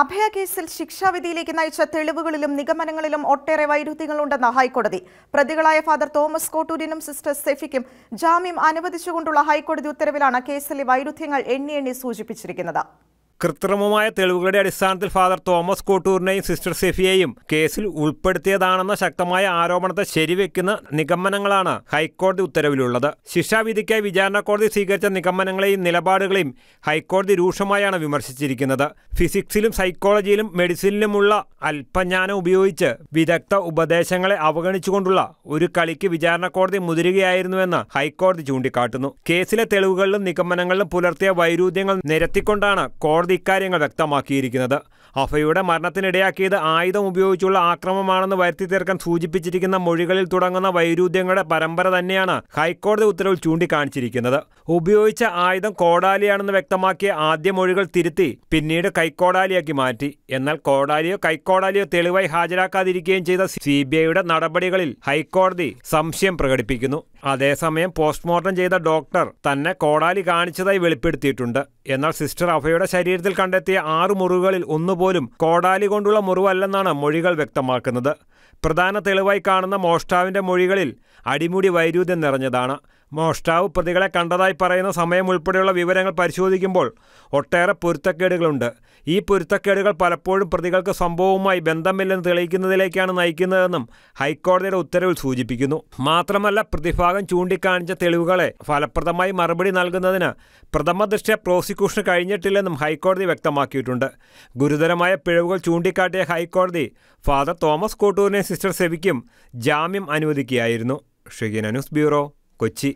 അഭയ കേസിൽ ശിക്ഷാവിധിയിലേക്ക് നയിച്ച തെളിവുകളിലും നിഗമനങ്ങളിലും ഒട്ടേറെ വൈരുദ്ധ്യങ്ങളുണ്ടെന്ന ഹൈക്കോടതി പ്രതികളായ ഫാദർ തോമസ് കോട്ടൂരിനും സിസ്റ്റർ സെഫിക്കും ജാമ്യം അനുവദിച്ചുകൊണ്ടുള്ള ഹൈക്കോടതി ഉത്തരവിലാണ് കേസിലെ വൈരുദ്ധ്യങ്ങൾ എണ്ണി എണ്ണി സൂചിപ്പിച്ചിരിക്കുന്നത് കൃത്രിമമായ തെളിവുകളുടെ അടിസ്ഥാനത്തിൽ ഫാദർ തോമസ് കോട്ടൂരിനെയും സിസ്റ്റർ സെഫിയെയും കേസിൽ ഉൾപ്പെടുത്തിയതാണെന്ന ശക്തമായ ആരോപണത്തെ ശരിവെക്കുന്ന നിഗമനങ്ങളാണ് ഹൈക്കോടതി ഉത്തരവിലുള്ളത് ശിക്ഷാവിധിക്കായി വിചാരണ കോടതി സ്വീകരിച്ച നിഗമനങ്ങളെയും നിലപാടുകളെയും ഹൈക്കോടതി രൂക്ഷമായാണ് വിമർശിച്ചിരിക്കുന്നത് ഫിസിക്സിലും സൈക്കോളജിയിലും മെഡിസിനിലുമുള്ള അല്പജ്ഞാനം ഉപയോഗിച്ച് വിദഗ്ധ ഉപദേശങ്ങളെ അവഗണിച്ചുകൊണ്ടുള്ള ഒരു കളിക്ക് വിചാരണ കോടതി മുതിരുകയായിരുന്നുവെന്ന് ഹൈക്കോടതി ചൂണ്ടിക്കാട്ടുന്നു കേസിലെ തെളിവുകളിലും നിഗമനങ്ങളിലും പുലർത്തിയ വൈരുദ്ധ്യങ്ങൾ നിരത്തിക്കൊണ്ടാണ് കോടതി കോടതി ഇക്കാര്യങ്ങൾ വ്യക്തമാക്കിയിരിക്കുന്നത് അഫയുടെ മരണത്തിനിടയാക്കിയത് ആയുധം ഉപയോഗിച്ചുള്ള ആക്രമമാണെന്ന് വരുത്തി തീർക്കാൻ സൂചിപ്പിച്ചിരിക്കുന്ന മൊഴികളിൽ തുടങ്ങുന്ന വൈരുദ്ധ്യങ്ങളുടെ പരമ്പര തന്നെയാണ് ഹൈക്കോടതി ഉത്തരവിൽ ചൂണ്ടിക്കാണിച്ചിരിക്കുന്നത് ഉപയോഗിച്ച ആയുധം കോടാലിയാണെന്ന് വ്യക്തമാക്കിയ ആദ്യ മൊഴികൾ തിരുത്തി പിന്നീട് കൈക്കോടാലിയാക്കി മാറ്റി എന്നാൽ കോടാലിയോ കൈക്കോടാലിയോ തെളിവായി ഹാജരാക്കാതിരിക്കുകയും ചെയ്ത സി ബി ഐയുടെ നടപടികളിൽ ഹൈക്കോടതി സംശയം പ്രകടിപ്പിക്കുന്നു അതേസമയം പോസ്റ്റ്മോർട്ടം ചെയ്ത ഡോക്ടർ തന്നെ കോടാലി കാണിച്ചതായി വെളിപ്പെടുത്തിയിട്ടുണ്ട് എന്നാൽ സിസ്റ്റർ അഫയുടെ ശരീരത്തിൽ കണ്ടെത്തിയ ആറ് മുറിവുകളിൽ ഒന്നുപോലും കോടാലി കൊണ്ടുള്ള മുറിവല്ലെന്നാണ് മൊഴികൾ വ്യക്തമാക്കുന്നത് പ്രധാന തെളിവായി കാണുന്ന മോഷ്ടാവിൻ്റെ മൊഴികളിൽ അടിമുടി വൈരുദ്ധ്യം നിറഞ്ഞതാണ് മോഷ്ടാവ് പ്രതികളെ കണ്ടതായി പറയുന്ന സമയം ഉൾപ്പെടെയുള്ള വിവരങ്ങൾ പരിശോധിക്കുമ്പോൾ ഒട്ടേറെ പൊരുത്തക്കേടുകളുണ്ട് ഈ പൊരുത്തക്കേടുകൾ പലപ്പോഴും പ്രതികൾക്ക് സംഭവവുമായി ബന്ധമില്ലെന്ന് തെളിയിക്കുന്നതിലേക്കാണ് നയിക്കുന്നതെന്നും ഹൈക്കോടതിയുടെ ഉത്തരവിൽ സൂചിപ്പിക്കുന്നു മാത്രമല്ല പ്രതിഭാഗം ചൂണ്ടിക്കാണിച്ച തെളിവുകളെ ഫലപ്രദമായി മറുപടി നൽകുന്നതിന് പ്രഥമദൃഷ്ട്യ പ്രോസിക്യൂഷന് കഴിഞ്ഞിട്ടില്ലെന്നും ഹൈക്കോടതി വ്യക്തമാക്കിയിട്ടുണ്ട് ഗുരുതരമായ പിഴവുകൾ ചൂണ്ടിക്കാട്ടിയ ഹൈക്കോടതി ഫാദർ തോമസ് കോട്ടൂർ സിസ്റ്റർ സെബിക്കും ജാമ്യം അനുവദിക്കുകയായിരുന്നു ഷിഗിന ന്യൂസ് ബ്യൂറോ കൊച്ചി